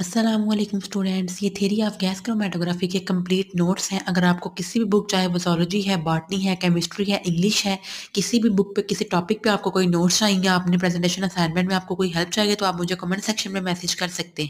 Aslam students ये theory of gas chromatography के complete notes हैं अगर आपको किसी भी बुक चाहे वोजोलॉजी है बॉटनी है केमिस्ट्री है इंग्लिश है किसी भी बुक पे किसी टॉपिक पे आपको कोई नोट्स चाहिए आपने प्रेजेंटेशन असाइनमेंट में आपको कोई हेल्प चाहिए तो आप मुझे कमेंट सेक्शन में मैसेज कर सकते हैं